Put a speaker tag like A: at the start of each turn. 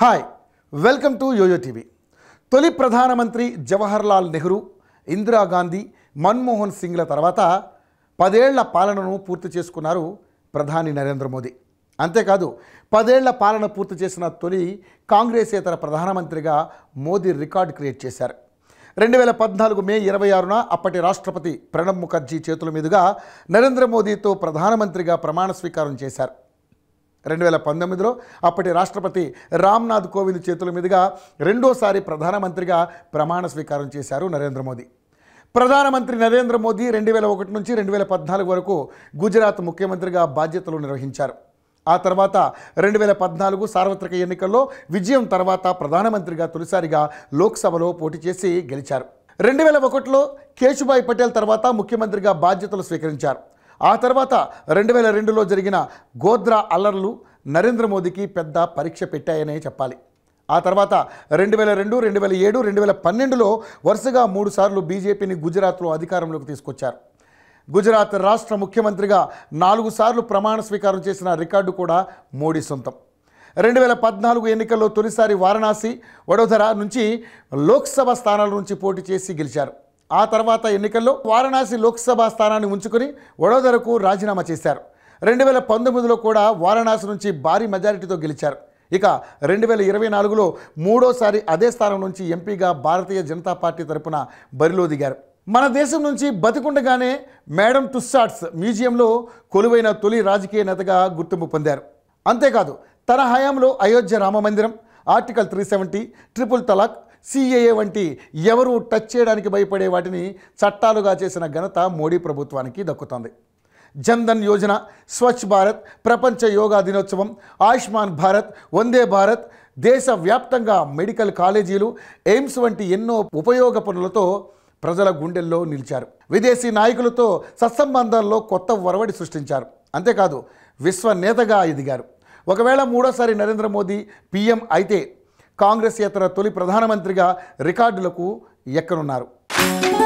A: hi welcome to YOYO TV తొలి ప్రధానమంత్రి జవహర్లాల్ నెహ్రూ ఇందిరాగాంధీ మన్మోహన్ సింగ్ల తర్వాత పదేళ్ల పాలనను పూర్తి చేసుకున్నారు ప్రధాని నరేంద్ర మోదీ అంతేకాదు పదేళ్ల పాలన పూర్తి చేసిన తొలి కాంగ్రెసేతర ప్రధానమంత్రిగా మోదీ రికార్డు క్రియేట్ చేశారు రెండు వేల పద్నాలుగు మే ఇరవై ఆరున అప్పటి రాష్ట్రపతి ప్రణబ్ ముఖర్జీ చేతుల మీదుగా నరేంద్ర మోదీతో ప్రధానమంత్రిగా ప్రమాణ స్వీకారం చేశారు రెండు వేల పంతొమ్మిదిలో అప్పటి రాష్ట్రపతి రామ్నాథ్ కోవింద్ చేతుల మీదుగా రెండోసారి ప్రధానమంత్రిగా ప్రమాణ స్వీకారం చేశారు నరేంద్ర మోదీ ప్రధానమంత్రి నరేంద్ర మోదీ రెండు వేల ఒకటి నుంచి రెండు వేల పద్నాలుగు వరకు గుజరాత్ ముఖ్యమంత్రిగా బాధ్యతలు నిర్వహించారు ఆ తర్వాత రెండు వేల పద్నాలుగు సార్వత్రిక ఎన్నికల్లో విజయం తర్వాత ప్రధానమంత్రిగా తొలిసారిగా లోక్సభలో పోటీ చేసి గెలిచారు రెండు వేల ఒకటిలో కేశుభాయ్ పటేల్ తర్వాత ముఖ్యమంత్రిగా బాధ్యతలు స్వీకరించారు ఆ తర్వాత రెండు వేల రెండులో జరిగిన గోద్రా అల్లర్లు నరేంద్ర మోదీకి పెద్ద పరీక్ష పెట్టాయనే చెప్పాలి ఆ తర్వాత రెండు వేల రెండు రెండు వేల ఏడు రెండు వేల పన్నెండులో వరుసగా మూడుసార్లు బీజేపీని గుజరాత్లో అధికారంలోకి తీసుకొచ్చారు గుజరాత్ రాష్ట్ర ముఖ్యమంత్రిగా నాలుగు సార్లు ప్రమాణ స్వీకారం చేసిన రికార్డు కూడా మోడీ సొంతం రెండు వేల పద్నాలుగు ఎన్నికల్లో తొలిసారి వారణాసి వడోదర నుంచి లోక్సభ స్థానాల నుంచి పోటీ చేసి గెలిచారు ఆ తర్వాత ఎన్నికల్లో వారణాసి లోక్సభ స్థానాన్ని ఉంచుకుని వడోదరకు రాజీనామా చేశారు రెండు వేల పంతొమ్మిదిలో కూడా వారణాసి నుంచి భారీ మెజారిటీతో గెలిచారు ఇక రెండు వేల ఇరవై నాలుగులో మూడోసారి అదే స్థానం నుంచి ఎంపీగా భారతీయ జనతా పార్టీ తరపున బరిలో దిగారు మన దేశం నుంచి బతికుండగానే మేడం టుస్సాట్స్ మ్యూజియంలో కొలువైన తొలి రాజకీయ నేతగా గుర్తింపు పొందారు అంతేకాదు తన హయాంలో అయోధ్య రామ మందిరం article three seventy triple talaq CAA వంటి ఎవరు టచ్ చేయడానికి భయపడే వాటిని చట్టాలుగా చేసిన ఘనత మోడీ ప్రభుత్వానికి దక్కుతుంది జన్ధన్ యోజన స్వచ్ఛ భారత్ ప్రపంచ యోగా దినోత్సవం ఆయుష్మాన్ భారత్ వందే భారత్ దేశవ్యాప్తంగా మెడికల్ కాలేజీలు ఎయిమ్స్ వంటి ఎన్నో ఉపయోగ పనులతో ప్రజల గుండెల్లో నిలిచారు విదేశీ నాయకులతో సత్సంబంధాల్లో కొత్త వరవడి సృష్టించారు అంతేకాదు విశ్వనేతగా ఎదిగారు ఒకవేళ మూడోసారి నరేంద్ర మోదీ పీఎం అయితే కాంగ్రెస్ ఇతర తొలి ప్రధానమంత్రిగా రికార్డులకు ఎక్కనున్నారు